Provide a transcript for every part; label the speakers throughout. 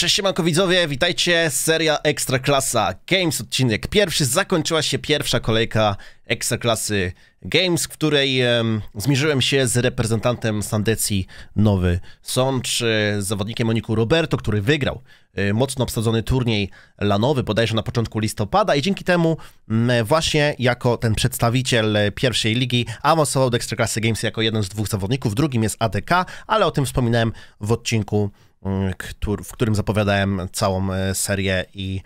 Speaker 1: Cześć siemanko widzowie, witajcie, seria Ekstraklasa Games, odcinek pierwszy. Zakończyła się pierwsza kolejka Ekstraklasy Games, w której um, zmierzyłem się z reprezentantem Sandecji Nowy Sącz, e, z zawodnikiem Moniku Roberto, który wygrał y, mocno obsadzony turniej lanowy, bodajże na początku listopada i dzięki temu m, właśnie jako ten przedstawiciel pierwszej ligi awansował do Ekstraklasy Games jako jeden z dwóch zawodników, drugim jest ADK, ale o tym wspominałem w odcinku w którym zapowiadałem całą e, serię i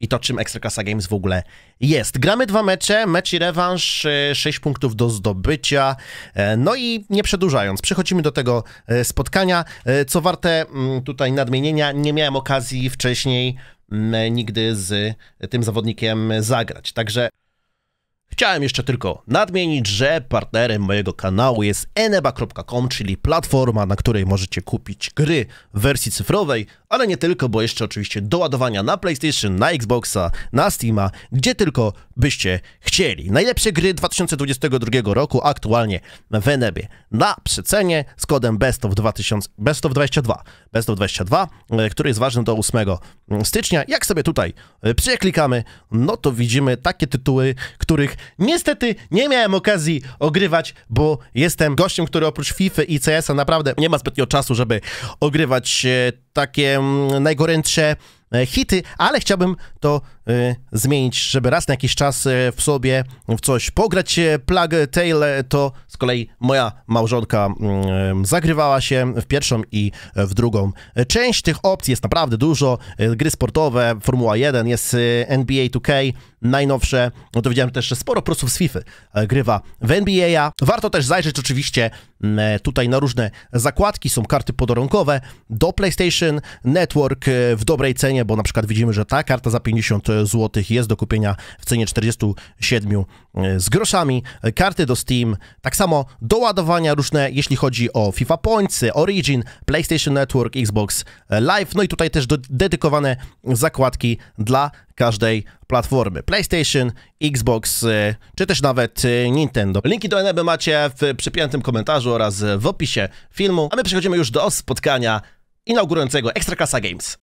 Speaker 1: i to, czym Ekstraklasa Games w ogóle jest. Gramy dwa mecze, mecz i rewanż, 6 e, punktów do zdobycia. E, no i nie przedłużając, przechodzimy do tego spotkania. Co warte mm, tutaj nadmienienia, nie miałem okazji wcześniej mm, nigdy z tym zawodnikiem zagrać. Także Chciałem jeszcze tylko nadmienić, że partnerem mojego kanału jest eneba.com, czyli platforma, na której możecie kupić gry w wersji cyfrowej ale nie tylko, bo jeszcze oczywiście do ładowania na PlayStation, na Xboxa, na Steama, gdzie tylko byście chcieli. Najlepsze gry 2022 roku aktualnie w Enebie na przecenie z kodem Best of, 2000, Best of 22, Best of 22, e, który jest ważny do 8 mm, stycznia. Jak sobie tutaj e, przeklikamy, no to widzimy takie tytuły, których niestety nie miałem okazji ogrywać, bo jestem gościem, który oprócz FIFA i CS-a naprawdę nie ma zbytnio czasu, żeby ogrywać takie mm, najgorętsze e, hity, ale chciałbym to e, zmienić, żeby raz na jakiś czas e, w sobie w coś pograć. Plague Tale to z kolei moja małżonka mm, zagrywała się w pierwszą i w drugą część. Tych opcji jest naprawdę dużo. Gry sportowe, Formuła 1, jest NBA 2K, najnowsze, no to widziałem też, że sporo prostów z FIFA e, grywa w NBA. Warto też zajrzeć oczywiście mm, e, tutaj na różne zakładki, są karty podarunkowe do PlayStation Network e, w dobrej cenie, bo na przykład widzimy, że ta karta za 50 zł jest do kupienia w cenie 47 z groszami. Karty do Steam, tak samo doładowania różne, jeśli chodzi o FIFA Points, Origin, PlayStation Network, Xbox Live, no i tutaj też dedykowane zakładki dla każdej platformy. PlayStation, Xbox e, czy też nawet e, Nintendo. Linki do NB macie w przypiętym komentarzu oraz w opisie filmu. A my przechodzimy już do spotkania inaugurującego Ekstraklasa Games.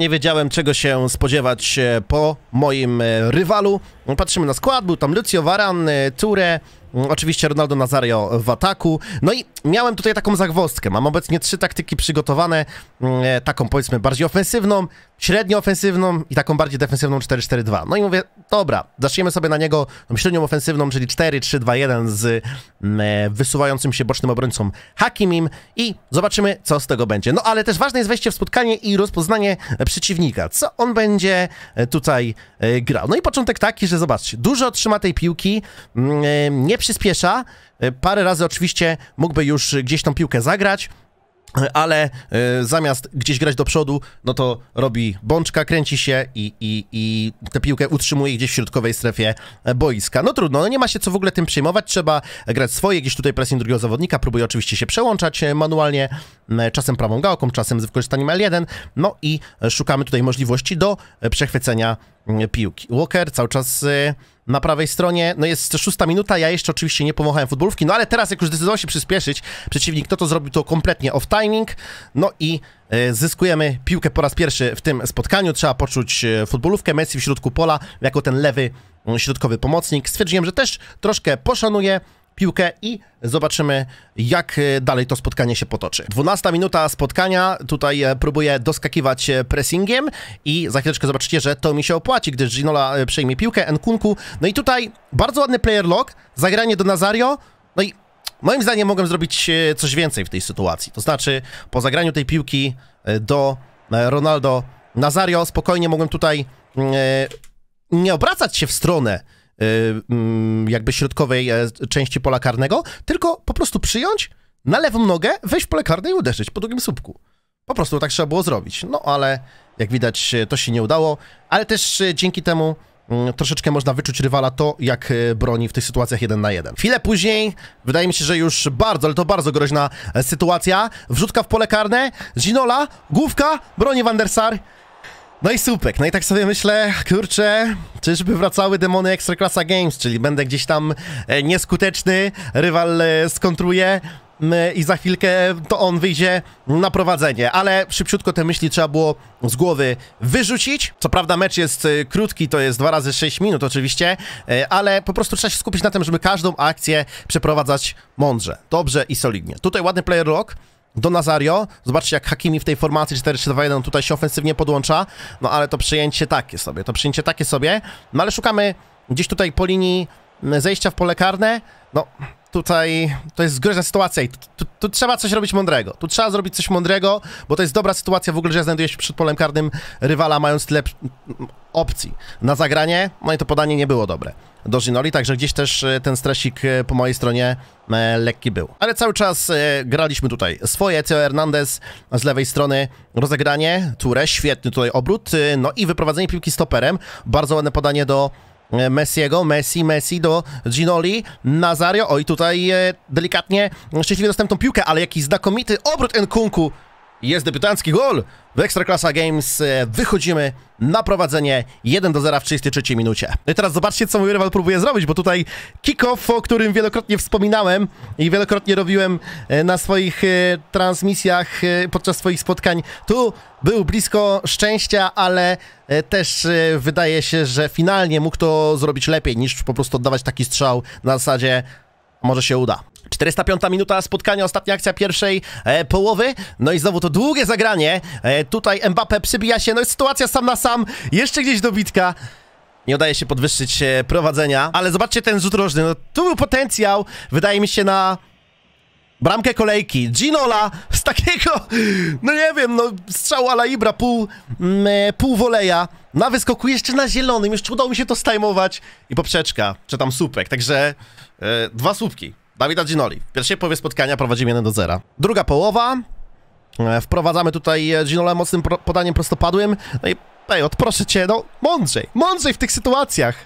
Speaker 1: Nie wiedziałem, czego się spodziewać e, po moim e, rywalu. Patrzymy na skład, był tam Lucio Varan, e, Ture, Mm, oczywiście Ronaldo Nazario w ataku. No i miałem tutaj taką zagwozdkę. Mam obecnie trzy taktyki przygotowane. Mm, e, taką powiedzmy bardziej ofensywną, średnio ofensywną i taką bardziej defensywną 4-4-2. No i mówię, dobra, zaczniemy sobie na niego średnią ofensywną, czyli 4-3-2-1 z mm, e, wysuwającym się bocznym obrońcą Hakimim i zobaczymy, co z tego będzie. No ale też ważne jest wejście w spotkanie i rozpoznanie przeciwnika, co on będzie e, tutaj grał. No i początek taki, że zobaczcie, dużo trzyma tej piłki, nie przyspiesza. E, parę razy oczywiście mógłby już gdzieś tą piłkę zagrać, e, ale e, zamiast gdzieś grać do przodu, no to robi bączka, kręci się i, i, i tę piłkę utrzymuje gdzieś w środkowej strefie boiska. No trudno, no nie ma się co w ogóle tym przejmować, trzeba grać swoje, gdzieś tutaj presję drugiego zawodnika, próbuje oczywiście się przełączać manualnie, czasem prawą gałką, czasem z wykorzystaniem L1, no i szukamy tutaj możliwości do przechwycenia Mm, piłki. Walker cały czas y, na prawej stronie, no jest szósta minuta, ja jeszcze oczywiście nie pomochałem futbolówki, no ale teraz jak już zdecydował się przyspieszyć przeciwnik, no to zrobił to kompletnie off timing, no i y, zyskujemy piłkę po raz pierwszy w tym spotkaniu, trzeba poczuć y, futbolówkę, Messi w środku pola jako ten lewy mm, środkowy pomocnik, stwierdziłem, że też troszkę poszanuję piłkę i zobaczymy, jak e, dalej to spotkanie się potoczy. 12 minuta spotkania, tutaj e, próbuję doskakiwać e, pressingiem i za chwileczkę zobaczycie, że to mi się opłaci, gdyż Ginola przejmie piłkę, Nkunku, no i tutaj bardzo ładny player lock, zagranie do Nazario, no i moim zdaniem mogłem zrobić coś więcej w tej sytuacji, to znaczy po zagraniu tej piłki do Ronaldo Nazario spokojnie mogłem tutaj mm, nie obracać się w stronę Y, mm, jakby środkowej e, części pola karnego, tylko po prostu przyjąć na lewą nogę, wejść w pole karne i uderzyć po drugim słupku. Po prostu tak trzeba było zrobić. No ale jak widać e, to się nie udało, ale też e, dzięki temu mm, troszeczkę można wyczuć rywala to, jak broni w tych sytuacjach jeden na jeden. Chwilę później, wydaje mi się, że już bardzo, ale to bardzo groźna sytuacja. Wrzutka w pole karne, Ginola, główka, broni Wandersar. Sar. No i supek, no i tak sobie myślę, kurczę, czyżby wracały demony Ekstraklasa Games, czyli będę gdzieś tam e, nieskuteczny, rywal e, skontruje i za chwilkę to on wyjdzie na prowadzenie. Ale szybciutko te myśli trzeba było z głowy wyrzucić. Co prawda mecz jest e, krótki, to jest 2 razy 6 minut oczywiście, ale po prostu trzeba się skupić na tym, żeby każdą akcję przeprowadzać mądrze, dobrze i solidnie. Tutaj ładny player lock, do Nazario. Zobaczcie, jak Hakimi w tej formacji 4-3-2-1 tutaj się ofensywnie podłącza. No ale to przyjęcie takie sobie, to przyjęcie takie sobie. No ale szukamy gdzieś tutaj po linii mm, zejścia w pole karne. No, tutaj to jest groźna sytuacja i tu, tu, tu, trzeba coś robić mądrego. Tu trzeba zrobić coś mądrego, bo to jest dobra sytuacja w ogóle, że znajdujesz się przed polem karnym rywala, mając tyle opcji na zagranie. No i to podanie nie było dobre do Ginoli, także gdzieś też e, ten stresik e, po mojej stronie e, lekki był. Ale cały czas graliśmy tutaj swoje, Teo Hernandez z lewej strony, rozegranie, Ture, świetny tutaj obrót, no i wyprowadzenie piłki stoperem, bardzo ładne podanie do E, Messiego, Messi, Messi do Ginoli, Nazario, oj tutaj e, delikatnie e, szczęśliwie dostępną piłkę, ale jaki znakomity obrót Nkunku jest debiutancki gol w Ekstraklasa Games. E, wychodzimy na prowadzenie 1 do 0 w 33 minucie. No i teraz zobaczcie, co mój rywal próbuje zrobić, bo tutaj kick-off, o którym wielokrotnie wspominałem i wielokrotnie robiłem e, na swoich e, transmisjach podczas swoich spotkań, tu był blisko szczęścia, ale też wydaje się, że finalnie mógł to zrobić lepiej niż po prostu oddawać taki strzał na zasadzie może się uda. 405 minuta spotkania, ostatnia akcja pierwszej e, połowy. No i znowu to długie zagranie. E, tutaj Mbappe przybija się, no jest sytuacja sam na sam, jeszcze gdzieś dobitka. Nie udaje się podwyższyć e, prowadzenia, ale zobaczcie ten rzut rożny. No tu był potencjał, wydaje mi się, na bramkę kolejki. Ginola z takiego, no nie wiem, no strzał ala Ibra, pół, mm, e, pół woleja. Na wyskoku jeszcze na zielonym, jeszcze udało mi się to stajmować. I poprzeczka, czy tam słupek, także e, dwa słupki. Dawida Ginoli. W pierwszej połowie spotkania prowadzimy 1 do 0. Druga połowa. E, wprowadzamy tutaj Ginole mocnym podaniem prostopadłym. No i ej, odproszę cię, no mądrzej, mądrzej w tych sytuacjach. To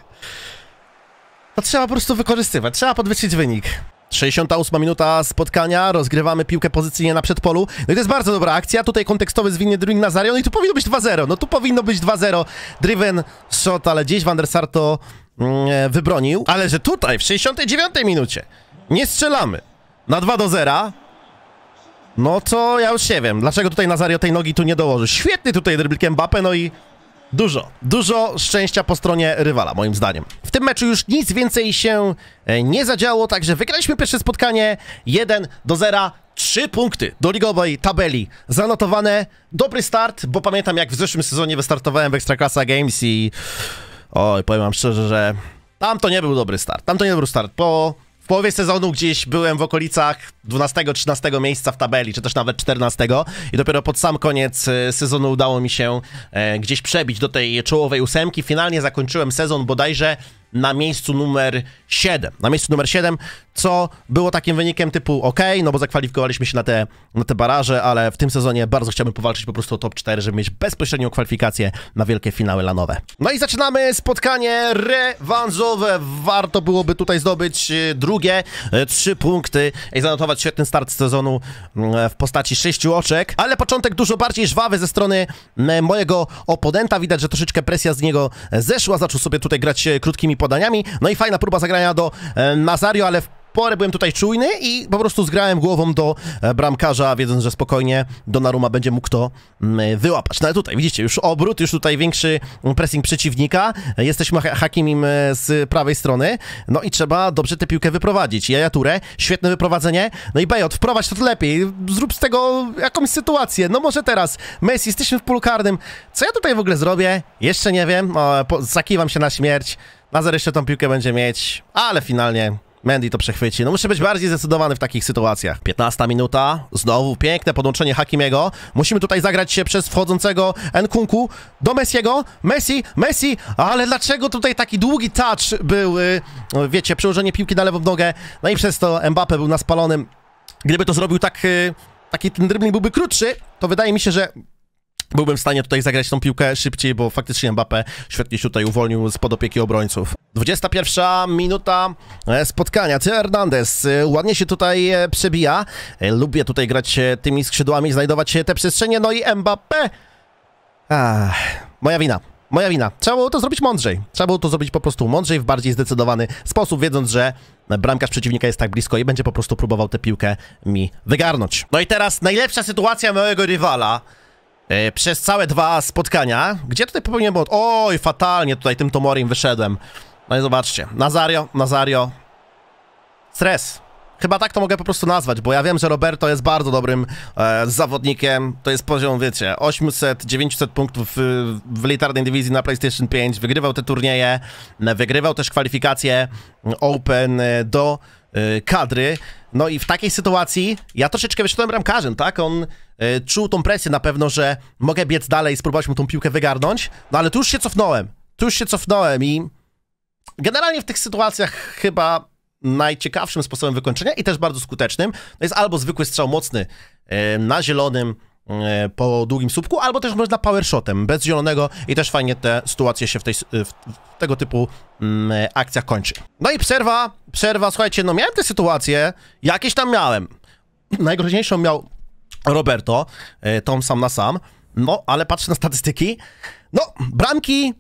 Speaker 1: no, trzeba po prostu wykorzystywać, trzeba podwyższyć wynik. 68 minuta spotkania, rozgrywamy piłkę pozycyjnie na przedpolu. No i to jest bardzo dobra akcja, tutaj kontekstowy zwinny na Nazario, no i tu powinno być 2-0, no tu powinno być 2-0. Driven shot, ale gdzieś Van der to mm, e, wybronił. Ale że tutaj, w 69 minucie, nie strzelamy. Na 2 do 0. No to ja już nie wiem, dlaczego tutaj Nazario tej nogi tu nie dołoży. Świetny tutaj dryblik Mbappe, no i dużo, dużo szczęścia po stronie rywala, moim zdaniem. W tym meczu już nic więcej się e, nie zadziało, także wygraliśmy pierwsze spotkanie 1 do 0. Trzy punkty do ligowej tabeli zanotowane. Dobry start, bo pamiętam jak w zeszłym sezonie wystartowałem w Ekstraklasa Games i... Oj, powiem wam szczerze, że tam to nie był dobry start. Tam to nie był start. Po w połowie sezonu gdzieś byłem w okolicach 12-13 miejsca w tabeli, czy też nawet 14 i dopiero pod sam koniec e, sezonu udało mi się e, gdzieś przebić do tej czołowej ósemki. Finalnie zakończyłem sezon bodajże na miejscu numer 7. Na miejscu numer 7, co było takim wynikiem typu ok, no bo zakwalifikowaliśmy się na te, na te baraże, ale w tym sezonie bardzo chciałbym powalczyć po prostu o top 4, żeby mieć bezpośrednią kwalifikację na wielkie finały lanowe. No i zaczynamy spotkanie rewanzowe. Warto byłoby tutaj zdobyć y, drugie y, trzy punkty i zanotować świetny start sezonu y, w postaci sześciu oczek, ale początek dużo bardziej żwawy ze strony mojego oponenta. Widać, że troszeczkę presja z niego zeszła, zaczął sobie tutaj grać krótkimi podaniami. No i fajna próba zagrania do e, Nazario, ale w porę byłem tutaj czujny i po prostu zgrałem głową do e, bramkarza, wiedząc, że spokojnie Donnarumma będzie mógł to mm, e, wyłapać. No ale tutaj widzicie, już obrót, już tutaj większy mm, pressing przeciwnika. Jesteśmy Hakimim z prawej strony. No i trzeba dobrze tę piłkę wyprowadzić. Jaja Ture, świetne wyprowadzenie. No i Bejot, wprowadź to lepiej. Zrób z tego jakąś sytuację. No może teraz. Messi, jesteśmy w polu karnym. Co ja tutaj w ogóle zrobię? Jeszcze nie wiem. O, zakiwam się na śmierć. Mazur jeszcze tą piłkę będzie mieć, ale finalnie Mendy to przechwyci. No muszę być bardziej zdecydowany w takich sytuacjach. 15 minuta, znowu piękne podłączenie Hakimiego. Musimy tutaj zagrać się przez wchodzącego Nkunku do Messiego. Messi, Messi, ale dlaczego tutaj taki długi touch był, y, no, wiecie, przełożenie piłki na lewą nogę, no i przez to Mbappe był na spalonym. Gdyby to zrobił tak, y, taki ten dribbling byłby krótszy, to wydaje mi się, że byłbym w stanie tutaj zagrać tą piłkę szybciej, bo faktycznie Mbappe świetnie się tutaj uwolnił spod opieki obrońców. 21 minuta e, spotkania. Ty Hernandez e, ładnie się tutaj e, przebija. Lubię tutaj grać tymi skrzydłami, znajdować te przestrzenie. No i Mbappe. Ach, moja wina. Moja wina. Trzeba było to zrobić mądrzej. Trzeba było to zrobić po prostu mądrzej, w bardziej zdecydowany sposób, wiedząc, że bramkarz przeciwnika jest tak blisko i będzie po prostu próbował tę piłkę mi wygarnąć. No i teraz najlepsza sytuacja mojego rywala. E, przez całe dwa spotkania. Gdzie tutaj popełniłem błąd? Oj, fatalnie tutaj tym Tomorim wyszedłem. No i zobaczcie. Nazario, Nazario. Stres. Chyba tak to mogę po prostu nazwać, bo ja wiem, że Roberto jest bardzo dobrym e, zawodnikiem. To jest poziom, wiecie, 800-900 punktów w, w elitarnej dywizji na PlayStation 5. Wygrywał te turnieje, wygrywał też kwalifikacje Open e, do Y, kadry. No i w takiej sytuacji ja troszeczkę wyszedłem bramkarzem, tak? On y, czuł tą presję na pewno, że mogę biec dalej, spróbować mu tą piłkę wygarnąć, no ale tu już się cofnąłem. Tu już się cofnąłem i generalnie w tych sytuacjach chyba najciekawszym sposobem wykończenia i też bardzo skutecznym jest albo zwykły strzał mocny y, na zielonym, E, po długim słupku, albo też można powershotem, bez zielonego i też fajnie te sytuacje się w, tej, w tego typu mm, e, akcjach kończy. No i przerwa, przerwa, słuchajcie, no miałem te sytuacje, jakieś tam miałem. Najgroźniejszą miał Roberto, e, Tom sam na sam, no ale patrzę na statystyki, no bramki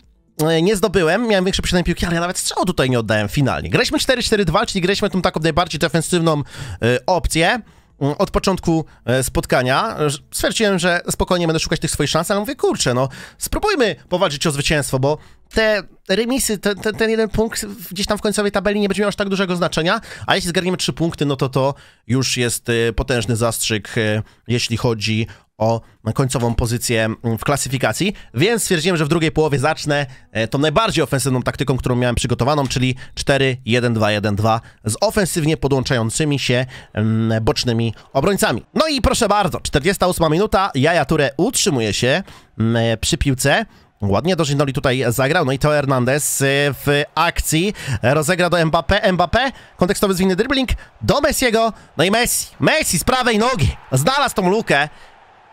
Speaker 1: nie zdobyłem, miałem większe przynajmniej piłki, ale ja nawet strzału tutaj nie oddałem finalnie. Graliśmy 4-4-2, czyli graliśmy tą taką najbardziej defensywną y, opcję. Mm, od początku e, spotkania stwierdziłem, że spokojnie będę szukać tych swoich szans, ale mówię, kurczę, no spróbujmy powalczyć o zwycięstwo, bo te remisy, ten, ten, jeden punkt gdzieś tam w końcowej tabeli nie będzie miał aż tak dużego znaczenia, a jeśli zgarniemy trzy punkty, no to to już jest e, potężny zastrzyk, e, jeśli chodzi o końcową pozycję mm, w klasyfikacji, więc stwierdziłem, że w drugiej połowie zacznę e, tą najbardziej ofensywną taktyką, którą miałem przygotowaną, czyli 4-1-2-1-2 z ofensywnie podłączającymi się mm, bocznymi obrońcami. No i proszę bardzo, 48 minuta, Jaja Ture utrzymuje się mm, e, przy piłce, Ładnie do Dożinoli tutaj zagrał, no i to Hernandez e, w akcji rozegra do Mbappé, Mbappé, kontekstowy zwinny dribbling do Messiego, no i Messi, Messi z prawej nogi znalazł tą lukę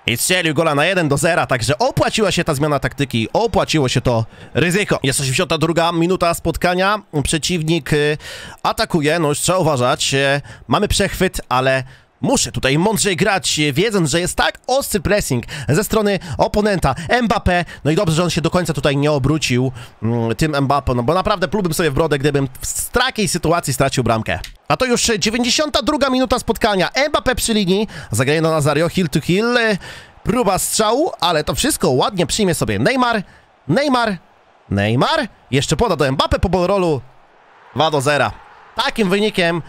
Speaker 1: i strzelił gola na 1 do 0, także opłaciła się ta zmiana taktyki, opłaciło się to ryzyko. Jest 82 minuta spotkania, przeciwnik y, atakuje, no już trzeba uważać, y, mamy przechwyt, ale Muszę tutaj mądrzej grać, wiedząc, że jest tak ostry pressing ze strony oponenta. Mbappé, no i dobrze, że on się do końca tutaj nie obrócił mm, tym Mbappé, no bo naprawdę plułbym sobie w brodę, gdybym w takiej sytuacji stracił bramkę. A to już 92 minuta spotkania. Mbappé przy linii, zagraje na Nazario, hill to hill, próba strzału, ale to wszystko ładnie przyjmie sobie Neymar, Neymar, Neymar, jeszcze poda do Mbappé po bolrolu 2 do 0. Takim wynikiem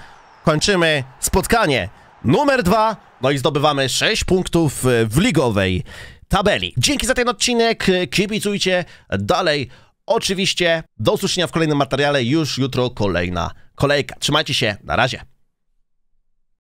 Speaker 1: kończymy spotkanie numer dwa. No i zdobywamy 6 punktów e, w ligowej tabeli. Dzięki za ten odcinek, e, kibicujcie dalej. Oczywiście do usłyszenia w kolejnym materiale już jutro kolejna kolejka. Trzymajcie się, na razie.